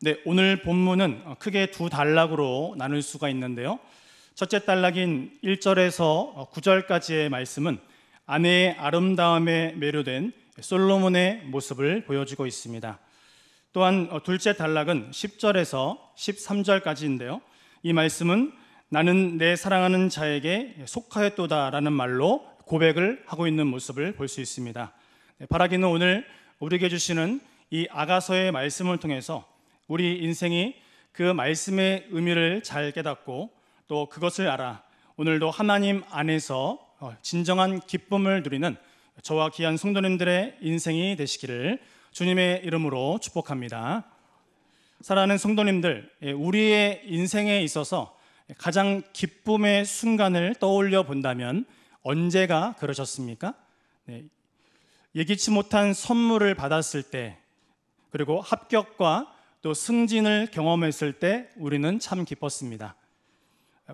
네, 오늘 본문은 크게 두 단락으로 나눌 수가 있는데요. 첫째 단락인 1절에서 9절까지의 말씀은 아내의 아름다움에 매료된 솔로몬의 모습을 보여주고 있습니다. 또한 둘째 단락은 10절에서 13절까지인데요. 이 말씀은 나는 내 사랑하는 자에게 속하였도다라는 말로 고백을 하고 있는 모습을 볼 수 있습니다. 네, 바라기는 오늘 우리에게 주시는 이 아가서의 말씀을 통해서 우리 인생이 그 말씀의 의미를 잘 깨닫고 또 그것을 알아 오늘도 하나님 안에서 어, 진정한 기쁨을 누리는 저와 귀한 성도님들의 인생이 되시기를 주님의 이름으로 축복합니다. 사랑하는 성도님들, 예, 우리의 인생에 있어서 가장 기쁨의 순간을 떠올려 본다면 언제가 그러셨습니까? 네, 예기치 못한 선물을 받았을 때, 그리고 합격과 또 승진을 경험했을 때 우리는 참 기뻤습니다.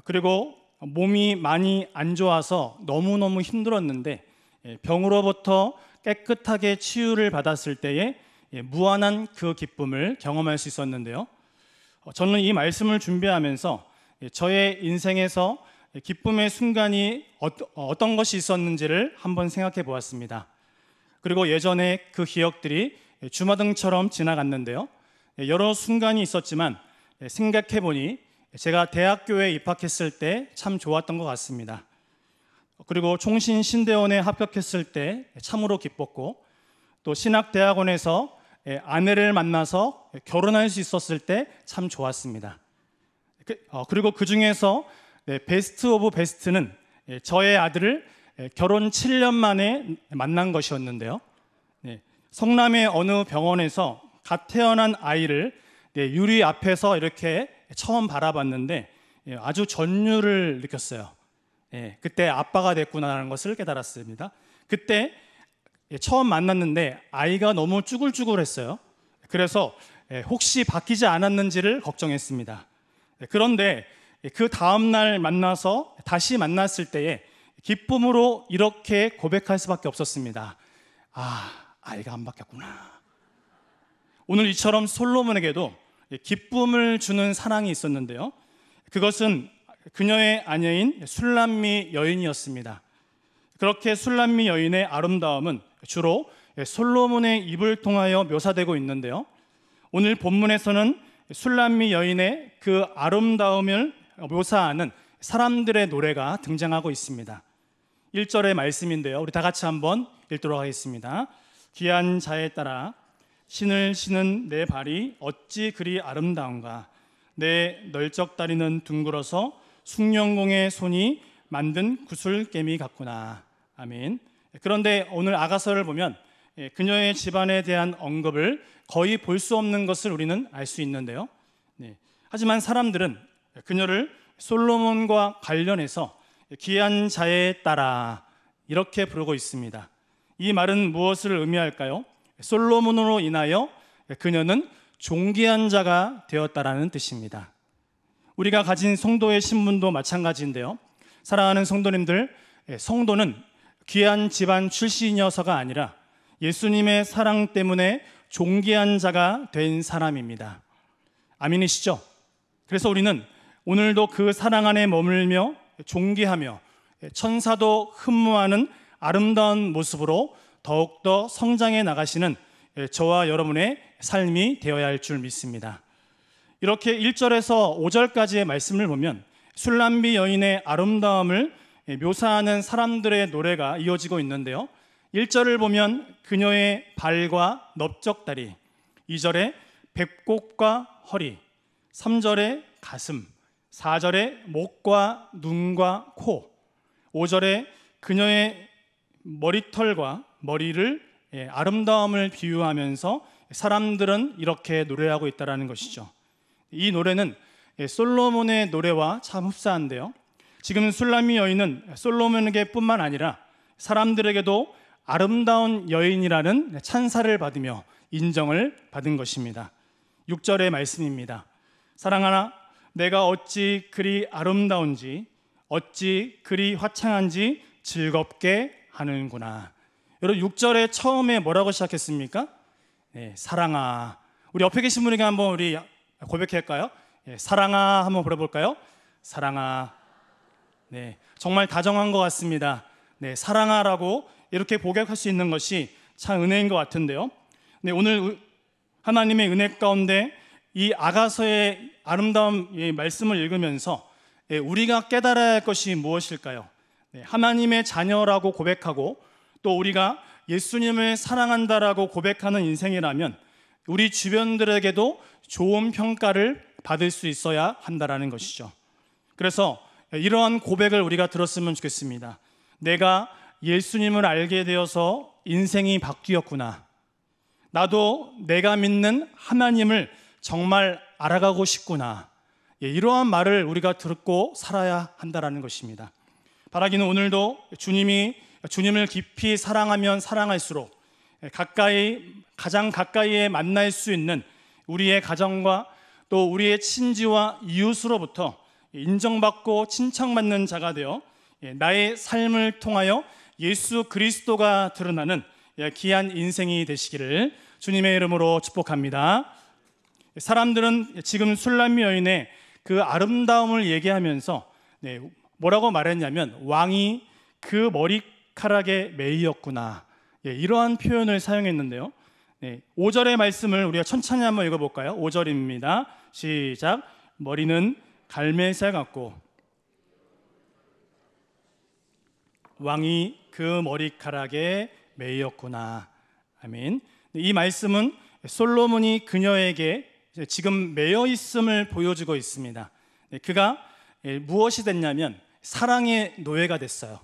그리고 몸이 많이 안 좋아서 너무너무 힘들었는데 예, 병으로부터 깨끗하게 치유를 받았을 때에 예, 무한한 그 기쁨을 경험할 수 있었는데요. 어, 저는 이 말씀을 준비하면서 예, 저의 인생에서 기쁨의 순간이 어, 어떤 것이 있었는지를 한번 생각해 보았습니다. 그리고 예전에 그 기억들이 주마등처럼 지나갔는데요. 예, 여러 순간이 있었지만 예, 생각해 보니 제가 대학교에 입학했을 때 참 좋았던 것 같습니다. 그리고 총신 신대원에 합격했을 때 참으로 기뻤고 또 신학대학원에서 예, 아내를 만나서 결혼할 수 있었을 때 참 좋았습니다. 그, 어, 그리고 그 중에서 네, 베스트 오브 베스트는 저의 아들을 결혼 7년 만에 만난 것이었는데요. 네, 성남의 어느 병원에서 갓 태어난 아이를 네, 유리 앞에서 이렇게 처음 바라봤는데 예, 아주 전율을 느꼈어요. 예, 그때 아빠가 됐구나라는 것을 깨달았습니다. 그때 예, 처음 만났는데 아이가 너무 쭈글쭈글했어요. 그래서 혹시 바뀌지 않았는지를 걱정했습니다. 그런데 그 다음날 만나서 다시 만났을 때에 기쁨으로 이렇게 고백할 수밖에 없었습니다. 아, 아이가 안 바뀌었구나. 오늘 이처럼 솔로몬에게도 기쁨을 주는 사랑이 있었는데요. 그것은 그녀의 아내인 술람미 여인이었습니다. 그렇게 술람미 여인의 아름다움은 주로 솔로몬의 입을 통하여 묘사되고 있는데요. 오늘 본문에서는 술람미 여인의 그 아름다움을 묘사하는 사람들의 노래가 등장하고 있습니다. 1절의 말씀인데요. 우리 다 같이 한번 읽도록 하겠습니다. 귀한 자에 따라 신을 신은 내 발이 어찌 그리 아름다운가 내 널쩍 다리는 둥그러서 숙련공의 손이 만든 구슬개미 같구나 아멘 그런데 오늘 아가서를 보면 예, 그녀의 집안에 대한 언급을 거의 볼 수 없는 것을 우리는 알 수 있는데요 네. 하지만 사람들은 그녀를 솔로몬과 관련해서 귀한 자에 따라 이렇게 부르고 있습니다 이 말은 무엇을 의미할까요? 솔로몬으로 인하여 그녀는 종기한 자가 되었다라는 뜻입니다. 우리가 가진 성도의 신분도 마찬가지인데요. 사랑하는 성도님들, 예, 성도는 귀한 집안 출신이어서가 아니라 예수님의 사랑 때문에 존귀한 자가 된 사람입니다. 아멘이시죠? 그래서 우리는 오늘도 그 사랑 안에 머물며 존귀하며 예, 천사도 흠모하는 아름다운 모습으로 더욱더 성장해 나가시는 예, 저와 여러분의 삶이 되어야 할 줄 믿습니다. 이렇게 1절에서 5절까지의 말씀을 보면 술람비 여인의 아름다움을 예, 묘사하는 사람들의 노래가 이어지고 있는데요. 1절을 보면 그녀의 발과 넓적다리, 2절에 배꼽과 허리, 3절에 가슴, 4절에 목과 눈과 코, 5절에 그녀의 머리털과 머리를 예, 아름다움을 비유하면서 사람들은 이렇게 노래하고 있다는 것이죠. 이 노래는 예, 솔로몬의 노래와 참 흡사한데요. 지금 술람이 여인은 솔로몬에게뿐만 아니라 사람들에게도 아름다운 여인이라는 찬사를 받으며 인정을 받은 것입니다. 6절의 말씀입니다. 사랑하나 내가 어찌 그리 아름다운지 어찌 그리 화창한지 즐겁게 하는구나. 여러분 6절에 처음에 뭐라고 시작했습니까? 네, 사랑아. 우리 옆에 계신 분에게 한번 우리 고백할까요? 네, 사랑아 한번 불러볼까요? 사랑아. 네, 정말 다정한 것 같습니다. 네, 사랑아라고 이렇게 복역할 수 있는 것이 참 은혜인 것 같은데요. 네, 오늘 하나님의 은혜 가운데 이 아가서의 아름다운 말씀을 읽으면서 예, 우리가 깨달아야 할 것이 무엇일까요? 네, 하나님의 자녀라고 고백하고 또 우리가 예수님을 사랑한다라고 고백하는 인생이라면 우리 주변들에게도 좋은 평가를 받을 수 있어야 한다라는 것이죠. 그래서 이러한 고백을 우리가 들었으면 좋겠습니다. 내가 예수님을 알게 되어서 인생이 바뀌었구나. 나도 내가 믿는 하나님을 정말 알아가고 싶구나. 예, 이러한 말을 우리가 듣고 살아야 한다라는 것입니다. 바라기는 오늘도 주님이 주님을 깊이 사랑하면 사랑할수록 가까이 가장 가까이에 만날 수 있는 우리의 가정과 또 우리의 친지와 이웃으로부터 인정받고 칭찬받는 자가 되어 예, 나의 삶을 통하여 예수 그리스도가 드러나는 예, 귀한 인생이 되시기를 주님의 이름으로 축복합니다. 사람들은 지금 술람 여인의 그 아름다움을 얘기하면서 네, 뭐라고 말했냐면 왕이 그 머리 칼락의 메이였구나 예, 이러한 표현을 사용했는데요. 네, 예, 5절의 말씀을 우리가 천천히 한번 읽어볼까요? 5절입니다. 시작. 머리는 갈매살 같고 왕이 그 머리카락에 이였구나 아멘. 이 말씀은 솔로몬이 그녀에게 지금 메어 있음을 보여주고 있습니다. 네, 그가 예, 무엇이 됐냐면 사랑의 노예가 됐어요.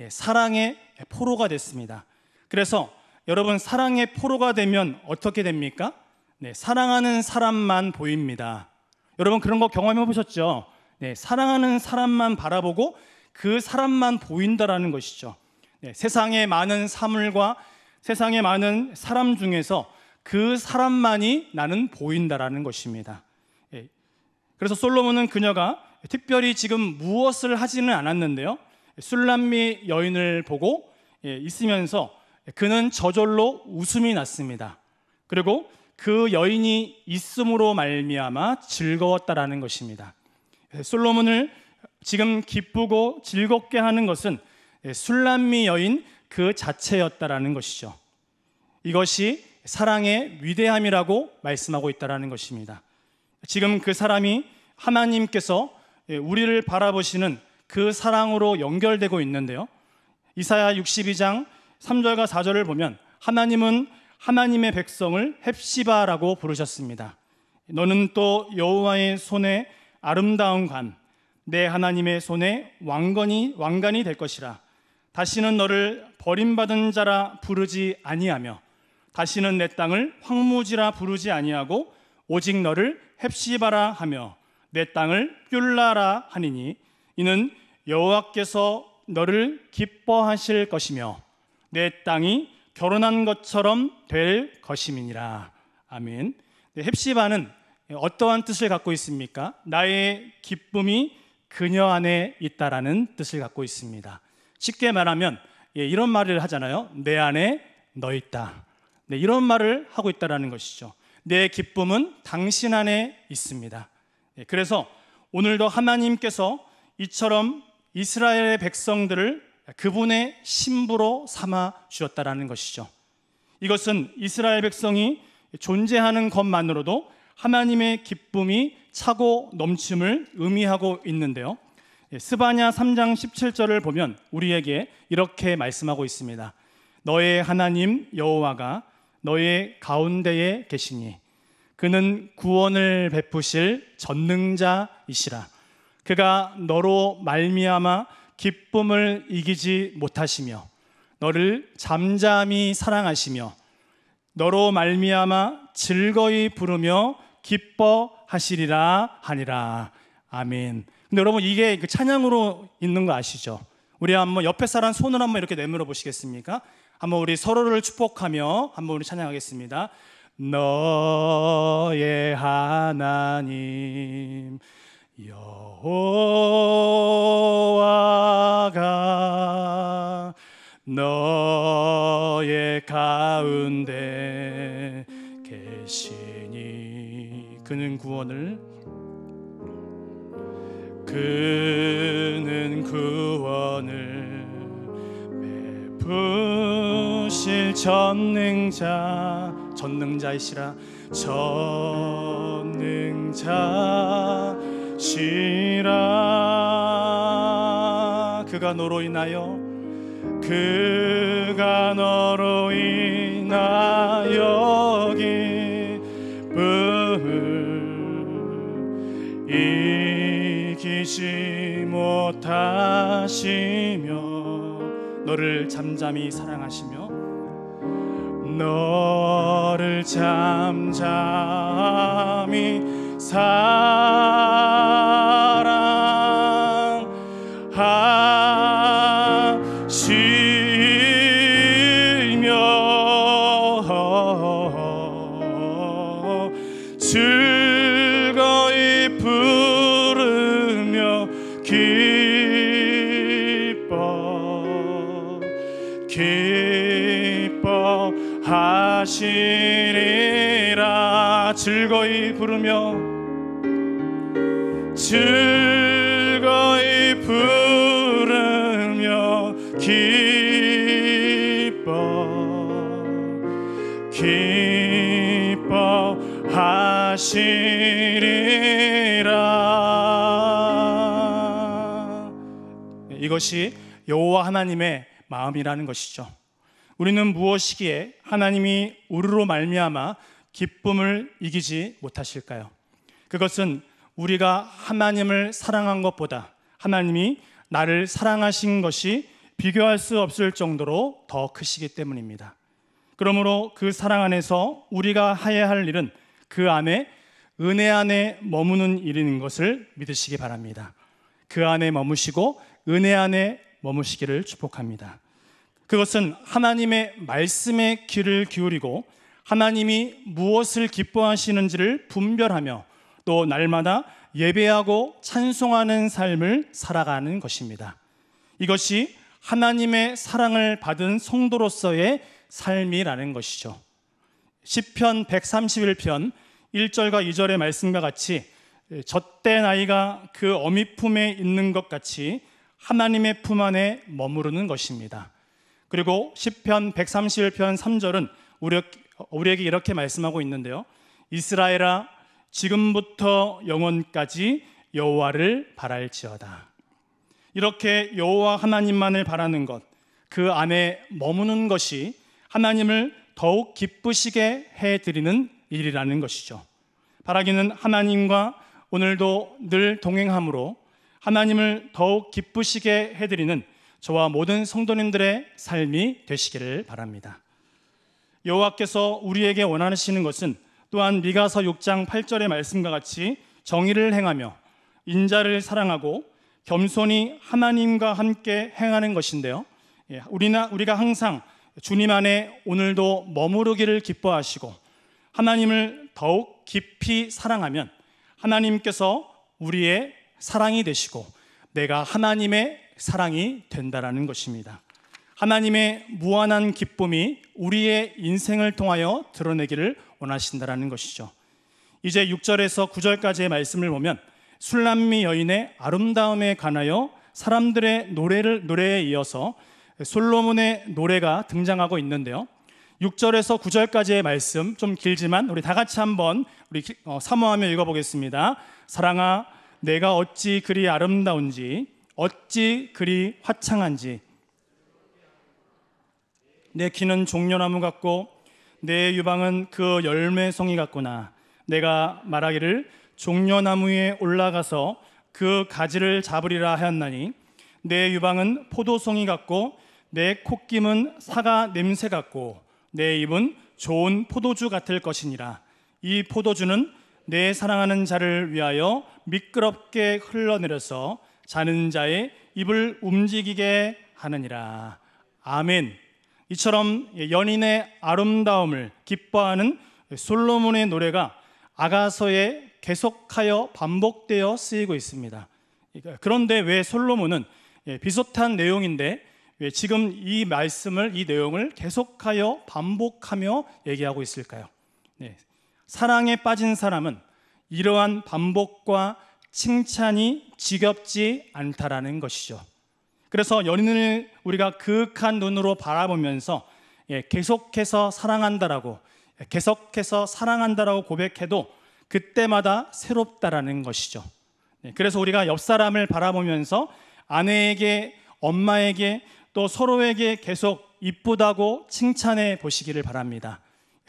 예, 사랑의 포로가 됐습니다. 그래서 여러분 사랑의 포로가 되면 어떻게 됩니까? 네, 사랑하는 사람만 보입니다. 여러분 그런 거 경험해 보셨죠? 네, 사랑하는 사람만 바라보고 그 사람만 보인다라는 것이죠. 네, 세상의 많은 사물과 세상의 많은 사람 중에서 그 사람만이 나는 보인다라는 것입니다. 예, 그래서 솔로몬은 그녀가 특별히 지금 무엇을 하지는 않았는데요. 술람미 여인을 보고 예, 있으면서 그는 저절로 웃음이 났습니다. 그리고 그 여인이 있음으로 말미암아 즐거웠다라는 것입니다. 예, 솔로몬을 지금 기쁘고 즐겁게 하는 것은 예, 술람미 여인 그 자체였다라는 것이죠. 이것이 사랑의 위대함이라고 말씀하고 있다라는 것입니다. 지금 그 사람이 하나님께서 우리를 바라보시는 그 사랑으로 연결되고 있는데요. 이사야 62장 3절과 4절을 보면 하나님은 하나님의 백성을 헵시바라고 부르셨습니다. 너는 또 여호와의 손에 아름다운 관, 내 하나님의 손에 왕건이 왕관이 될 것이라. 다시는 너를 버림받은 자라 부르지 아니하며 다시는 내 땅을 황무지라 부르지 아니하고 오직 너를 헵시바라 하며 내 땅을 뾰라라 하니니 이는 여호와께서 너를 기뻐하실 것이며 내 땅이 결혼한 것처럼 될 것임이니라. 아멘. 네, 헵시바는 어떠한 뜻을 갖고 있습니까? 나의 기쁨이 그녀 안에 있다라는 뜻을 갖고 있습니다. 쉽게 말하면 예, 이런 말을 하잖아요. 내 안에 너 있다. 네, 이런 말을 하고 있다라는 것이죠. 내 기쁨은 당신 안에 있습니다. 예, 그래서 오늘도 하나님께서 이처럼 이스라엘의 백성들을 그분의 신부로 삼아 주었다라는 것이죠. 이것은 이스라엘 백성이 존재하는 것만으로도 하나님의 기쁨이 차고 넘침을 의미하고 있는데요. 예, 스바냐 3장 17절을 보면 우리에게 이렇게 말씀하고 있습니다. 너의 하나님 여호와가 너의 가운데에 계시니 그는 구원을 베푸실 전능자이시라. 그가 너로 말미암아 기쁨을 이기지 못하시며 너를 잠잠히 사랑하시며 너로 말미암아 즐거이 부르며 기뻐하시리라 하니라. 아멘. 근데 여러분 이게 그 찬양으로 있는 거 아시죠? 우리 한번 옆에 사람 손을 한번 이렇게 내밀어 보시겠습니까? 한번 우리 서로를 축복하며 한번 우리 찬양하겠습니다. 너의 하나님 여호와가 너의 가운데 계시니 그는 구원을 그는 구원을 베푸실 전능자 전능자이시라 전능자 지라 그가 너로 인하여 그가 너로 인하여 기쁨을 이기지 못하시며 너를 잠잠히 사랑하시며 너를 잠잠히 사랑하시며 즐거이 부르며 기뻐 기뻐 하시리라 즐거이 부르며 즐거이 부르며 기뻐 기뻐하시리라 이것이 여호와 하나님의 마음이라는 것이죠. 우리는 무엇이기에 하나님이 우리로 말미암아 기쁨을 이기지 못하실까요? 그것은 우리가 하나님을 사랑한 것보다 하나님이 나를 사랑하신 것이 비교할 수 없을 정도로 더 크시기 때문입니다. 그러므로 그 사랑 안에서 우리가 해야 할 일은 그 안에 은혜 안에 머무는 일인 것을 믿으시기 바랍니다. 그 안에 머무시고 은혜 안에 머무시기를 축복합니다. 그것은 하나님의 말씀에 귀를 기울이고 하나님이 무엇을 기뻐하시는지를 분별하며 또 날마다 예배하고 찬송하는 삶을 살아가는 것입니다. 이것이 하나님의 사랑을 받은 성도로서의 삶이라는 것이죠. 10편 131편 1절과 2절의 말씀과 같이 젖된 아이가 그 어미 품에 있는 것 같이 하나님의 품 안에 머무르는 것입니다. 그리고 10편 131편 3절은 우리에게 이렇게 말씀하고 있는데요. 이스라엘아 지금부터 영원까지 여호와를 바랄지어다. 이렇게 여호와 하나님만을 바라는 것, 그 안에 머무는 것이 하나님을 더욱 기쁘시게 해 드리는 일이라는 것이죠. 바라기는 하나님과 오늘도 늘 동행함으로 하나님을 더욱 기쁘시게 해 드리는 저와 모든 성도님들의 삶이 되시기를 바랍니다. 여호와께서 우리에게 원하시는 것은 또한 미가서 6장 8절의 말씀과 같이 정의를 행하며 인자를 사랑하고 겸손히 하나님과 함께 행하는 것인데요. 예, 우리나 우리가 항상 주님 안에 오늘도 머무르기를 기뻐하시고 하나님을 더욱 깊이 사랑하면 하나님께서 우리의 사랑이 되시고 내가 하나님의 사랑이 된다라는 것입니다. 하나님의 무한한 기쁨이 우리의 인생을 통하여 드러내기를 원하신다라는 것이죠. 이제 6절에서 9절까지의 말씀을 보면 술람미 여인의 아름다움에 관하여 사람들의 노래를 노래에 이어서 솔로몬의 노래가 등장하고 있는데요. 6절에서 9절까지의 말씀 좀 길지만 우리 다 같이 한번 우리 어, 사모하며 읽어 보겠습니다. 사랑아 내가 어찌 그리 아름다운지 어찌 그리 화창한지 내귀는 종려나무 같고 내 유방은 그 열매송이 같구나. 내가 말하기를 종려나무에 올라가서 그 가지를 잡으리라 하였나니 내 유방은 포도송이 같고 내 콧김은 사과 냄새 같고 내 입은 좋은 포도주 같을 것이니라. 이 포도주는 내 사랑하는 자를 위하여 미끄럽게 흘러내려서 자는 자의 입을 움직이게 하느니라. 아멘. 이처럼 연인의 아름다움을 기뻐하는 솔로몬의 노래가 아가서에 계속하여 반복되어 쓰이고 있습니다. 그런데 왜 솔로몬은 비슷한 내용인데 왜 지금 이 말씀을 이 내용을 계속하여 반복하며 얘기하고 있을까요? 네. 사랑에 빠진 사람은 이러한 반복과 칭찬이 지겹지 않다라는 것이죠. 그래서 연인을 우리가 그윽한 눈으로 바라보면서 예, 계속해서 사랑한다라고 예, 계속해서 사랑한다라고 고백해도 그때마다 새롭다라는 것이죠. 예, 그래서 우리가 옆 사람을 바라보면서 아내에게 엄마에게 또 서로에게 계속 이쁘다고 칭찬해 보시기를 바랍니다.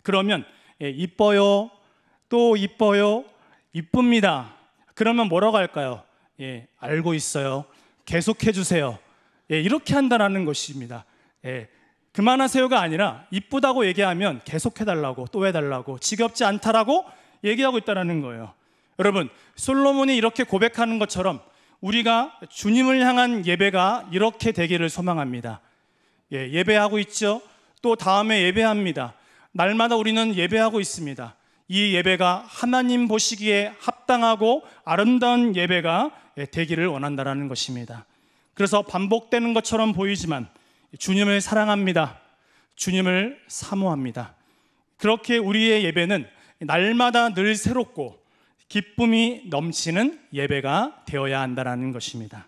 그러면 이뻐요, 또 이뻐요, 이쁩니다. 그러면 뭐라고 할까요? 예, 알고 있어요. 계속해 주세요. 예, 이렇게 한다라는 것입니다. 예, 그만하세요가 아니라 이쁘다고 얘기하면 계속 해달라고 또 해달라고 지겹지 않다라고 얘기하고 있다라는 거예요. 여러분 솔로몬이 이렇게 고백하는 것처럼 우리가 주님을 향한 예배가 이렇게 되기를 소망합니다. 예, 예배하고 있죠. 또 다음에 예배합니다. 날마다 우리는 예배하고 있습니다. 이 예배가 하나님 보시기에 합당하고 아름다운 예배가 예, 되기를 원한다라는 것입니다. 그래서 반복되는 것처럼 보이지만 주님을 사랑합니다. 주님을 사모합니다. 그렇게 우리의 예배는 날마다 늘 새롭고 기쁨이 넘치는 예배가 되어야 한다는 것입니다.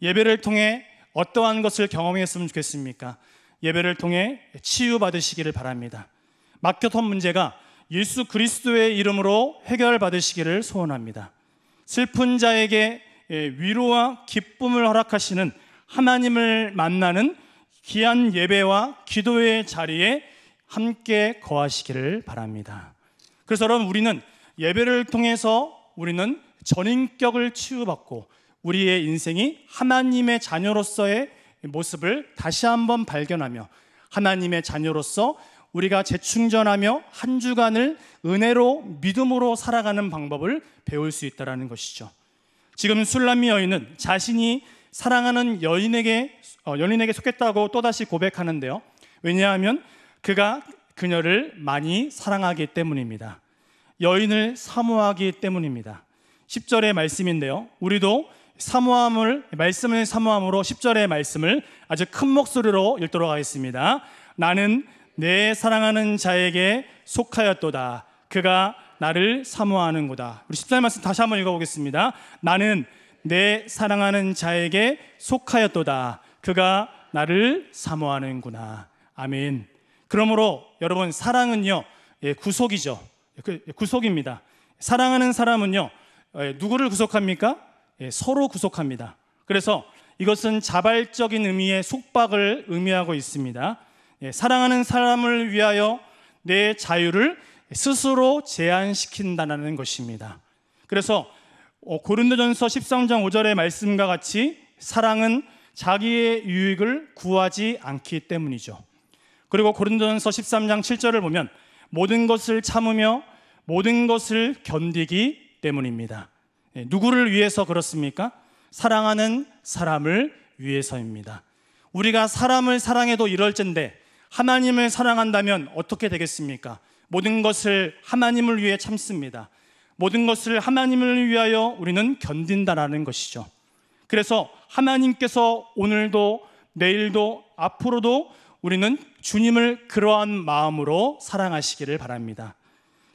예배를 통해 어떠한 것을 경험했으면 좋겠습니까? 예배를 통해 치유받으시기를 바랍니다. 막혔던 문제가 예수 그리스도의 이름으로 해결받으시기를 소원합니다. 슬픈 자에게 예, 위로와 기쁨을 허락하시는 하나님을 만나는 귀한 예배와 기도의 자리에 함께 거하시기를 바랍니다. 그래서 여러분 우리는 예배를 통해서 우리는 전인격을 치유받고 우리의 인생이 하나님의 자녀로서의 모습을 다시 한번 발견하며 하나님의 자녀로서 우리가 재충전하며 한 주간을 은혜로 믿음으로 살아가는 방법을 배울 수 있다라는 것이죠. 지금 술람미 여인은 자신이 사랑하는 여인에게 어, 연인에게 속했다고 또다시 고백하는데요. 왜냐하면 그가 그녀를 많이 사랑하기 때문입니다. 여인을 사모하기 때문입니다. 10절의 말씀인데요. 우리도 사모함을 말씀을 사모함으로 10절의 말씀을 아주 큰 목소리로 읽도록 하겠습니다. 나는 내 사랑하는 자에게 속하였도다. 그가 나를 사모하는구다. 우리 14절 말씀 다시 한번 읽어보겠습니다. 나는 내 사랑하는 자에게 속하였도다. 그가 나를 사모하는구나. 아멘. 그러므로 여러분 사랑은요 예, 구속이죠. 그, 예, 구속입니다. 사랑하는 사람은요 예, 누구를 구속합니까? 서로 구속합니다. 그래서 이것은 자발적인 의미의 속박을 의미하고 있습니다. 사랑하는 사람을 위하여 내 자유를 스스로 제한시킨다는 것입니다. 그래서 어, 고린도전서 13장 5절의 말씀과 같이 사랑은 자기의 유익을 구하지 않기 때문이죠. 그리고 고린도전서 13장 7절을 보면 모든 것을 참으며 모든 것을 견디기 때문입니다. 예, 누구를 위해서 그렇습니까? 사랑하는 사람을 위해서입니다. 우리가 사람을 사랑해도 이럴진데 하나님을 사랑한다면 어떻게 되겠습니까? 모든 것을 하나님을 위해 참습니다. 모든 것을 하나님을 위하여 우리는 견딘다라는 것이죠. 그래서 하나님께서 오늘도 내일도 앞으로도 우리는 주님을 그러한 마음으로 사랑하시기를 바랍니다.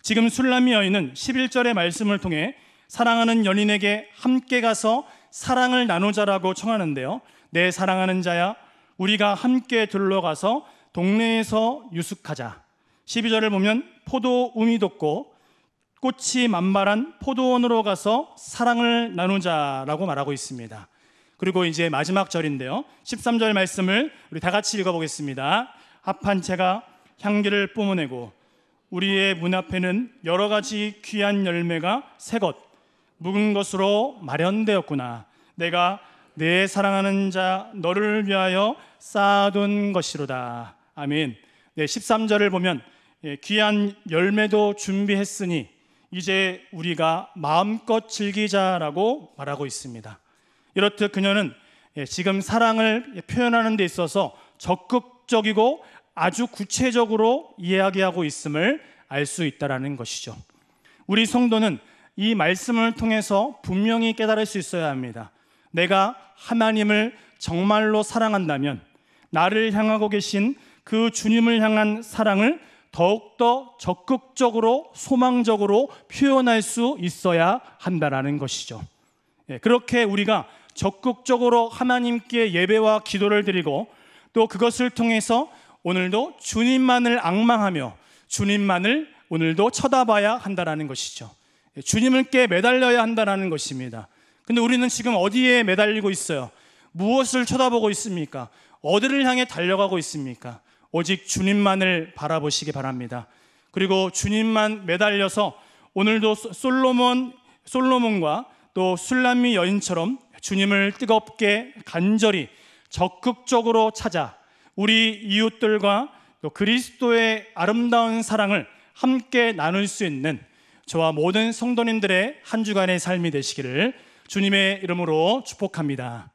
지금 술람이 여인은 11절의 말씀을 통해 사랑하는 연인에게 함께 가서 사랑을 나누자라고 청하는데요. 내 사랑하는 자야, 우리가 함께 둘러가서 동네에서 유숙하자. 12절을 보면 포도 음이 돋고 꽃이 만발한 포도원으로 가서 사랑을 나누자라고 말하고 있습니다. 그리고 이제 마지막 절인데요. 13절 말씀을 우리 다 같이 읽어보겠습니다. 합한 채가 향기를 뿜어내고 우리의 문 앞에는 여러 가지 귀한 열매가 새것 묵은 것으로 마련되었구나. 내가 내 사랑하는 자 너를 위하여 쌓아둔 것이로다. 아멘. 네, 13절을 보면 예, 귀한 열매도 준비했으니 이제 우리가 마음껏 즐기자라고 말하고 있습니다. 이렇듯 그녀는 예, 지금 사랑을 표현하는 데 있어서 적극적이고 아주 구체적으로 이야기하고 있음을 알 수 있다라는 것이죠. 우리 성도는 이 말씀을 통해서 분명히 깨달을 수 있어야 합니다. 내가 하나님을 정말로 사랑한다면 나를 향하고 계신 그 주님을 향한 사랑을 더욱더 적극적으로 소망적으로 표현할 수 있어야 한다라는 것이죠. 예, 그렇게 우리가 적극적으로 하나님께 예배와 기도를 드리고 또 그것을 통해서 오늘도 주님만을 악망하며 주님만을 오늘도 쳐다봐야 한다라는 것이죠. 예, 주님께 매달려야 한다라는 것입니다. 근데 우리는 지금 어디에 매달리고 있어요? 무엇을 쳐다보고 있습니까? 어디를 향해 달려가고 있습니까? 오직 주님만을 바라보시기 바랍니다. 그리고 주님만 매달려서 오늘도 솔로몬 솔로몬과 또 술람미 여인처럼 주님을 뜨겁게 간절히 적극적으로 찾아 우리 이웃들과 또 그리스도의 아름다운 사랑을 함께 나눌 수 있는 저와 모든 성도님들의 한 주간의 삶이 되시기를 주님의 이름으로 축복합니다.